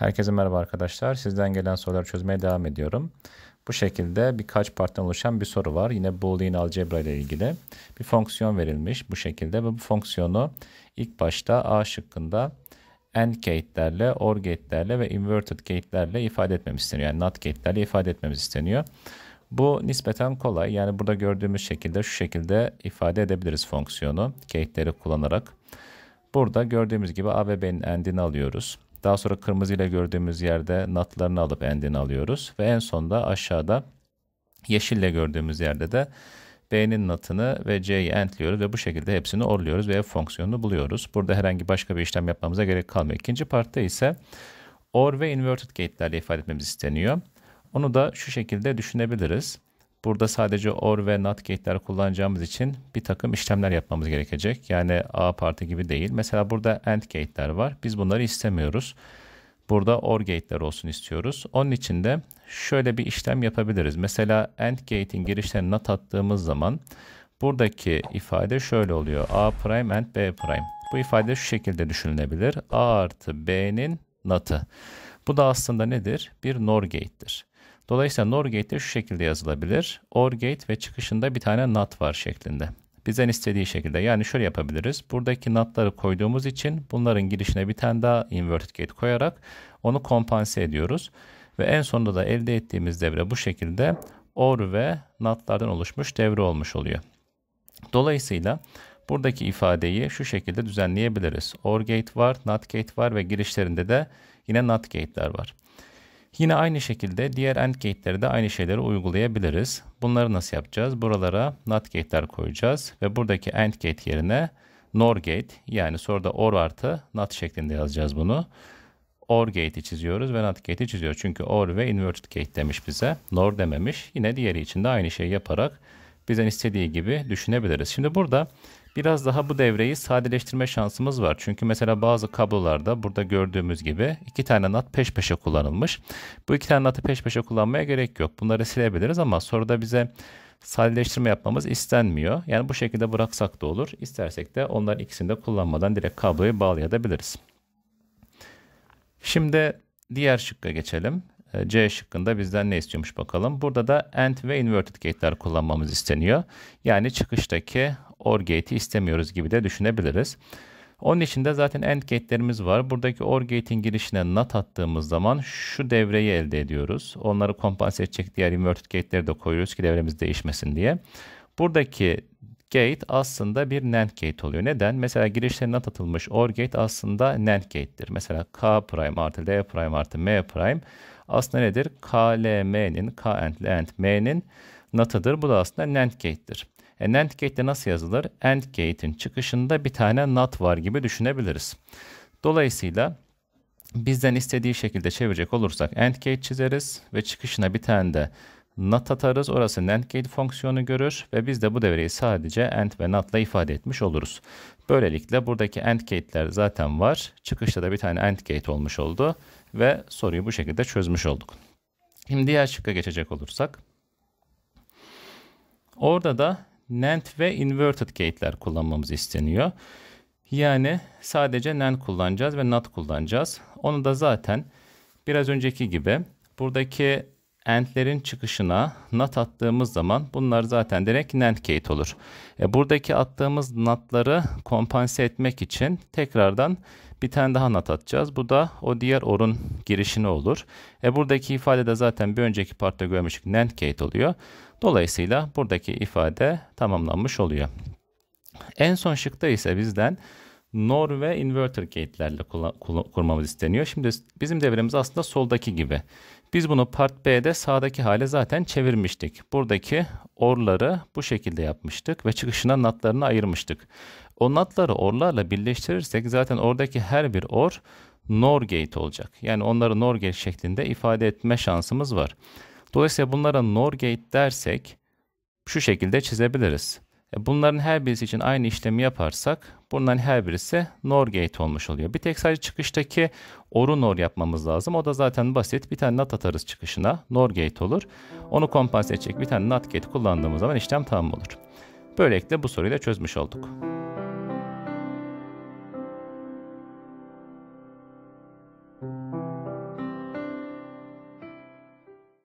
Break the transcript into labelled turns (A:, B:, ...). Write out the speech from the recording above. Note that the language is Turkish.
A: Herkese merhaba arkadaşlar. Sizden gelen soruları çözmeye devam ediyorum. Bu şekilde birkaç parttan oluşan bir soru var. Yine Boolean algebra ile ilgili. Bir fonksiyon verilmiş bu şekilde ve bu fonksiyonu ilk başta A şıkkında AND gate'lerle, OR gate'lerle ve inverted gate'lerle ifade etmemiz isteniyor. Yani NOT gate'lerle ifade etmemiz isteniyor. Bu nispeten kolay. Yani burada gördüğümüz şekilde şu şekilde ifade edebiliriz fonksiyonu gate'leri kullanarak. Burada gördüğümüz gibi A ve B'nin AND'ini alıyoruz. Daha sonra kırmızı ile gördüğümüz yerde natlarını alıp endini alıyoruz. Ve en sonda aşağıda yeşil ile gördüğümüz yerde de B'nin natını ve C'yi entliyoruz ve bu şekilde hepsini orluyoruz ve fonksiyonunu buluyoruz. Burada herhangi başka bir işlem yapmamıza gerek kalmıyor. İkinci partta ise OR ve inverted gate'lerle ifade etmemiz isteniyor. Onu da şu şekilde düşünebiliriz. Burada sadece OR ve NOT gate'ler kullanacağımız için bir takım işlemler yapmamız gerekecek. Yani A parti gibi değil. Mesela burada AND gate'ler var. Biz bunları istemiyoruz. Burada OR gate'ler olsun istiyoruz. Onun için de şöyle bir işlem yapabiliriz. Mesela AND gate'in girişlerine NOT attığımız zaman buradaki ifade şöyle oluyor. A prime AND B prime. Bu ifade şu şekilde düşünülebilir. A artı B'nin NOT'ı. Bu da aslında nedir? Bir NOR gate'tir. Dolayısıyla NOR gate de şu şekilde yazılabilir. OR gate ve çıkışında bir tane NOT var şeklinde. Bizden istediği şekilde yani şöyle yapabiliriz. Buradaki NOT'ları koyduğumuz için bunların girişine bir tane daha inverted gate koyarak onu kompanse ediyoruz. Ve en sonunda da elde ettiğimiz devre bu şekilde OR ve NOT'lardan oluşmuş devre olmuş oluyor. Dolayısıyla buradaki ifadeyi şu şekilde düzenleyebiliriz. OR gate var, NOT gate var ve girişlerinde de yine NOT gate'ler var. Yine aynı şekilde diğer AND gateleri de aynı şeyleri uygulayabiliriz. Bunları nasıl yapacağız? Buralara NOT gate'ler koyacağız ve buradaki AND gate yerine NOR gate yani soruda OR artı NOT şeklinde yazacağız bunu. OR gate'i çiziyoruz ve NOT gate'i çiziyor. Çünkü OR ve inverted gate demiş bize. NOR dememiş. Yine diğeri için de aynı şeyi yaparak bizden istediği gibi düşünebiliriz. Şimdi burada Biraz daha bu devreyi sadeleştirme şansımız var. Çünkü mesela bazı kablolarda burada gördüğümüz gibi iki tane nat peş peşe kullanılmış. Bu iki tane natı peş peşe kullanmaya gerek yok. Bunları silebiliriz ama soruda bize sadeleştirme yapmamız istenmiyor. Yani bu şekilde bıraksak da olur. İstersek de onlar ikisini de kullanmadan direkt kabloyu bağlayabiliriz. Şimdi diğer şıkka geçelim. Ee, C şıkkında bizden ne istiyormuş bakalım. Burada da AND ve inverted gate'ler kullanmamız isteniyor. Yani çıkıştaki OR gate'i istemiyoruz gibi de düşünebiliriz. Onun için de zaten AND gate'lerimiz var. Buradaki OR gate'in girişine NOT attığımız zaman şu devreyi elde ediyoruz. Onları kompanse edecek diğer inverted gate'leri de koyuyoruz ki devremiz değişmesin diye. Buradaki gate aslında bir NAND gate oluyor. Neden? Mesela girişlerine NAT atılmış OR gate aslında NAND gate'tir. Mesela K prime artı D prime artı M prime aslında nedir? K, L, M'nin, K and L and M'nin NAT'ıdır. Bu da aslında NAND gate'tir. E, NAND gate de nasıl yazılır? AND gate'in çıkışında bir tane NAT var gibi düşünebiliriz. Dolayısıyla bizden istediği şekilde çevirecek olursak AND gate çizeriz ve çıkışına bir tane de not atarız. Orası NAND gate fonksiyonu görür ve biz de bu devreyi sadece AND ve NOT ile ifade etmiş oluruz. Böylelikle buradaki AND gate'ler zaten var. Çıkışta da bir tane AND gate olmuş oldu ve soruyu bu şekilde çözmüş olduk. Şimdi diğer şıkka geçecek olursak. Orada da NAND ve inverted gate'ler kullanmamız isteniyor. Yani sadece NAND kullanacağız ve NOT kullanacağız. Onu da zaten biraz önceki gibi buradaki AND'lerin çıkışına NAT attığımız zaman bunlar zaten direkt NAND gate olur. E, buradaki attığımız NAT'ları kompanse etmek için tekrardan bir tane daha NAT atacağız. Bu da o diğer OR'un girişini olur. E, buradaki ifade de zaten bir önceki partta görmüştük NAND gate oluyor. Dolayısıyla buradaki ifade tamamlanmış oluyor. En son şıkta ise bizden NOR ve inverter gate'lerle kurmamız isteniyor. Şimdi bizim devremiz aslında soldaki gibi. Biz bunu part B'de sağdaki hale zaten çevirmiştik. Buradaki orları bu şekilde yapmıştık ve çıkışına natlarını ayırmıştık. O natları orlarla birleştirirsek zaten oradaki her bir or NOR gate olacak. Yani onları NOR gate şeklinde ifade etme şansımız var. Dolayısıyla bunlara NOR gate dersek şu şekilde çizebiliriz. E, bunların her birisi için aynı işlemi yaparsak bunların her birisi NOR gate olmuş oluyor. Bir tek sadece çıkıştaki OR'u NOR yapmamız lazım. O da zaten basit. Bir tane NAT atarız çıkışına. NOR gate olur. Onu kompanse edecek bir tane NAT gate kullandığımız zaman işlem tamam olur. Böylelikle bu soruyu da çözmüş olduk.